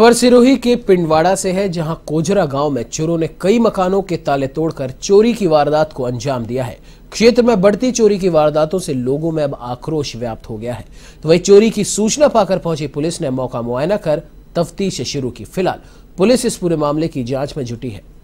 खबर सिरोही के पिंडवाड़ा से है जहां कोजरा गांव में चोरों ने कई मकानों के ताले तोड़कर चोरी की वारदात को अंजाम दिया है क्षेत्र में बढ़ती चोरी की वारदातों से लोगों में अब आक्रोश व्याप्त हो गया है तो वही चोरी की सूचना पाकर पहुंची पुलिस ने मौका मुआयना कर तफ्तीश शुरू की फिलहाल पुलिस इस पूरे मामले की जांच में जुटी है